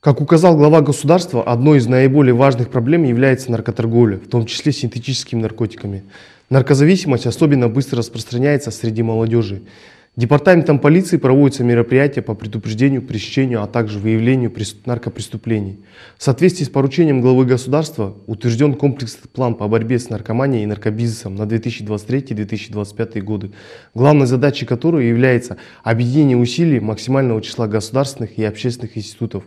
Как указал глава государства, одной из наиболее важных проблем является наркоторговля, в том числе синтетическими наркотиками. Наркозависимость особенно быстро распространяется среди молодежи. Департаментом полиции проводятся мероприятия по предупреждению, пресечению, а также выявлению наркопреступлений. В соответствии с поручением главы государства утвержден комплексный план по борьбе с наркоманией и наркобизнесом на 2023-2025 годы, главной задачей которого является объединение усилий максимального числа государственных и общественных институтов,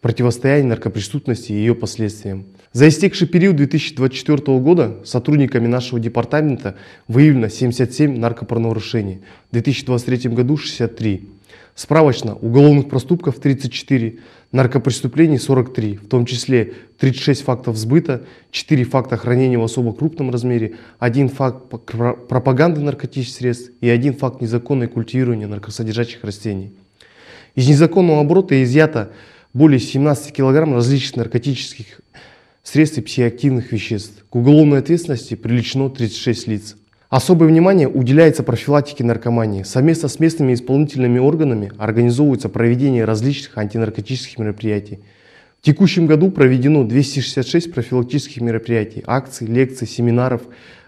противостояние наркопреступности и ее последствиям. За истекший период 2024 года сотрудниками нашего департамента выявлено 77 наркопронарушений, в 2023 году 63. Справочно уголовных проступков 34, наркопреступлений 43, в том числе 36 фактов сбыта, 4 факта хранения в особо крупном размере, 1 факт пропаганды наркотических средств и 1 факт незаконной культивирования наркосодержащих растений. Из незаконного оборота изъято более 17 килограмм различных наркотических средств и психоактивных веществ. К уголовной ответственности привлечено 36 лиц. Особое внимание уделяется профилактике наркомании. Совместно с местными исполнительными органами организовывается проведение различных антинаркотических мероприятий. В текущем году проведено 266 профилактических мероприятий, акций, лекций, семинаров,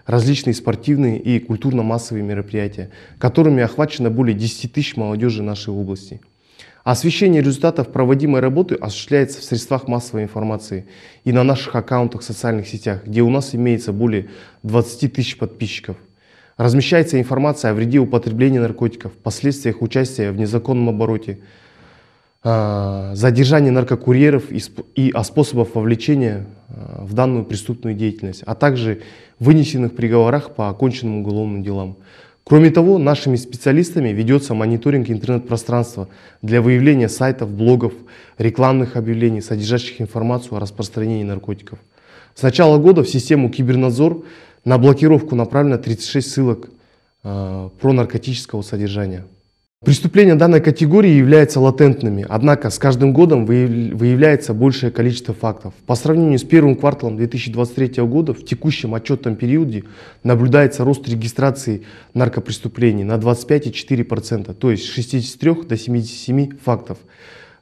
различные спортивные и культурно-массовые мероприятия, которыми охвачено более 10 тысяч молодежи нашей области. Освещение результатов проводимой работы осуществляется в средствах массовой информации и на наших аккаунтах в социальных сетях, где у нас имеется более 20 тысяч подписчиков. Размещается информация о вреде употребления наркотиков, последствиях участия в незаконном обороте, а, задержании наркокурьеров и о способах вовлечения а, в данную преступную деятельность, а также вынесенных приговорах по оконченным уголовным делам. Кроме того, нашими специалистами ведется мониторинг интернет-пространства для выявления сайтов, блогов, рекламных объявлений, содержащих информацию о распространении наркотиков. С начала года в систему «Кибернадзор» на блокировку направлено 36 ссылок э, про наркотического содержания. Преступления данной категории являются латентными, однако с каждым годом выявляется большее количество фактов. По сравнению с первым кварталом 2023 года в текущем отчетном периоде наблюдается рост регистрации наркопреступлений на 25,4%, то есть с 63 до 77 фактов.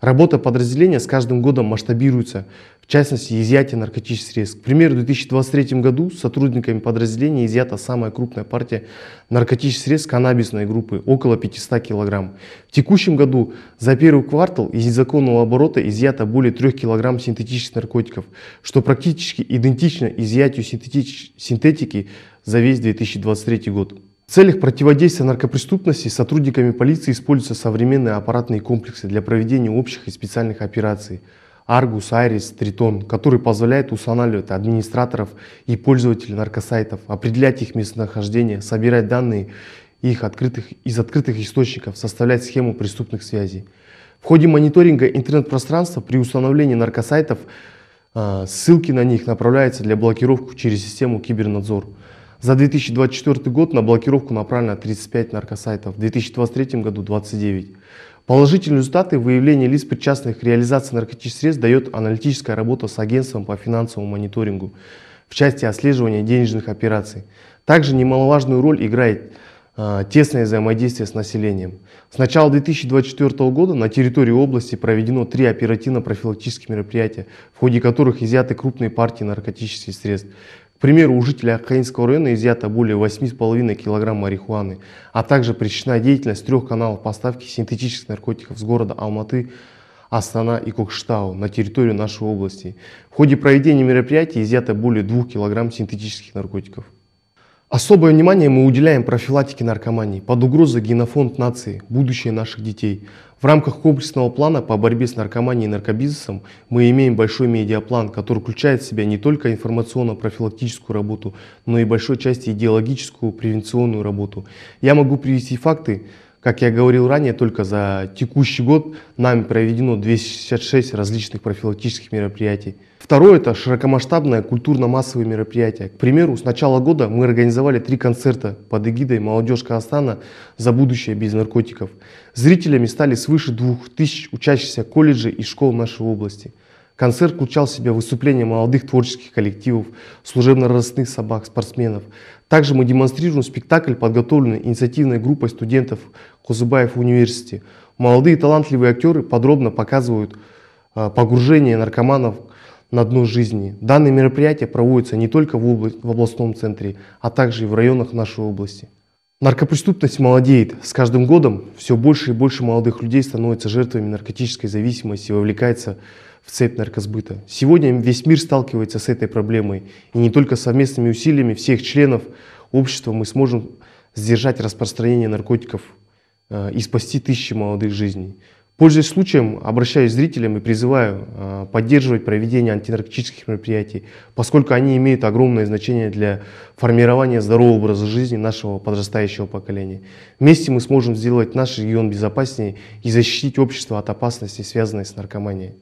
Работа подразделения с каждым годом масштабируется, в частности, изъятие наркотических средств. К примеру, в 2023 году сотрудниками подразделения изъята самая крупная партия наркотических средств каннабисной группы, около 500 кг. В текущем году за первый квартал из незаконного оборота изъято более 3 кг синтетических наркотиков, что практически идентично изъятию синтетики за весь 2023 год целях противодействия наркопреступности сотрудниками полиции используются современные аппаратные комплексы для проведения общих и специальных операций Argus, Iris, Triton, которые позволяют устанавливать администраторов и пользователей наркосайтов, определять их местонахождение, собирать данные их открытых, из открытых источников, составлять схему преступных связей. В ходе мониторинга интернет-пространства при установлении наркосайтов а, ссылки на них направляются для блокировки через систему кибернадзор. За 2024 год на блокировку направлено 35 наркосайтов, в 2023 году 29. Положительные результаты выявления лиц, причастных к реализации наркотических средств, дает аналитическая работа с агентством по финансовому мониторингу в части отслеживания денежных операций. Также немаловажную роль играет э, тесное взаимодействие с населением. С начала 2024 года на территории области проведено три оперативно-профилактических мероприятия, в ходе которых изъяты крупные партии наркотических средств. К примеру, у жителя Акаинского района изъято более 8,5 кг марихуаны, а также причина деятельность трех каналов поставки синтетических наркотиков с города Алматы, Астана и Кокштау на территорию нашей области. В ходе проведения мероприятий изъято более 2 кг синтетических наркотиков. Особое внимание мы уделяем профилактике наркомании под угрозой генофонд нации, будущее наших детей. В рамках комплексного плана по борьбе с наркоманией и наркобизнесом мы имеем большой медиаплан, который включает в себя не только информационно-профилактическую работу, но и большой части идеологическую превенционную работу. Я могу привести факты, как я говорил ранее, только за текущий год нами проведено 266 различных профилактических мероприятий. Второе – это широкомасштабное культурно-массовое мероприятие. К примеру, с начала года мы организовали три концерта под эгидой «Молодежь Казахстана за будущее без наркотиков». Зрителями стали свыше 2000 учащихся колледжей и школ нашей области – Концерт включал в себя выступления молодых творческих коллективов, служебно-розыскных собак, спортсменов. Также мы демонстрируем спектакль, подготовленный инициативной группой студентов Кузыбаев университета. Молодые талантливые актеры подробно показывают а, погружение наркоманов на дно жизни. Данные мероприятия проводятся не только в областном центре, а также и в районах нашей области. Наркопреступность молодеет. С каждым годом все больше и больше молодых людей становятся жертвами наркотической зависимости и вовлекается в цепь наркосбыта. Сегодня весь мир сталкивается с этой проблемой, и не только совместными усилиями всех членов общества мы сможем сдержать распространение наркотиков э, и спасти тысячи молодых жизней. Пользуясь случаем, обращаюсь к зрителям и призываю а, поддерживать проведение антинаркотических мероприятий, поскольку они имеют огромное значение для формирования здорового образа жизни нашего подрастающего поколения. Вместе мы сможем сделать наш регион безопаснее и защитить общество от опасностей, связанных с наркоманией.